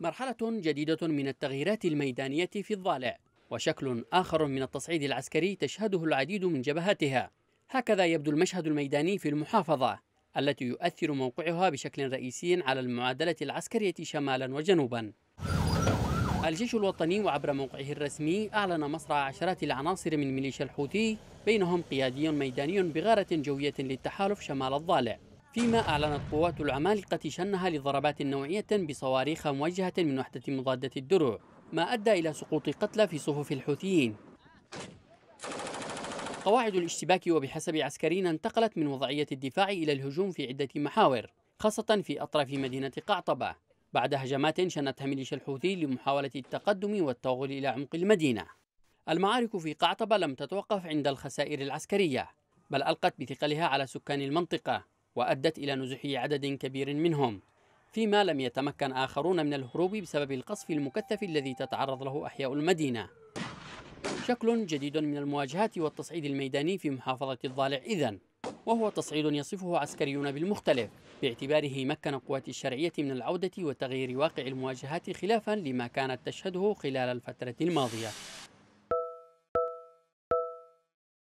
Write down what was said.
مرحلة جديدة من التغييرات الميدانية في الضالع وشكل آخر من التصعيد العسكري تشهده العديد من جبهاتها هكذا يبدو المشهد الميداني في المحافظة التي يؤثر موقعها بشكل رئيسي على المعادلة العسكرية شمالا وجنوبا الجيش الوطني وعبر موقعه الرسمي أعلن مصرع عشرات العناصر من ميليشيا الحوثي بينهم قيادي ميداني بغارة جوية للتحالف شمال الضالع فيما أعلنت قوات العمالقة شنها لضربات نوعية بصواريخ موجهة من وحدة مضادة الدروع ما أدى إلى سقوط قتلى في صفوف الحوثيين قواعد الاشتباك وبحسب عسكرين انتقلت من وضعية الدفاع إلى الهجوم في عدة محاور خاصة في أطراف مدينة قعطبة بعد هجمات شنتها ميليشيا الحوثي لمحاولة التقدم والتوغل إلى عمق المدينة المعارك في قعطبة لم تتوقف عند الخسائر العسكرية بل ألقت بثقلها على سكان المنطقة وأدت إلى نزوح عدد كبير منهم فيما لم يتمكن آخرون من الهروب بسبب القصف المكثف الذي تتعرض له أحياء المدينة شكل جديد من المواجهات والتصعيد الميداني في محافظة الضالع إذن وهو تصعيد يصفه عسكريون بالمختلف باعتباره مكن قوات الشرعية من العودة وتغيير واقع المواجهات خلافا لما كانت تشهده خلال الفترة الماضية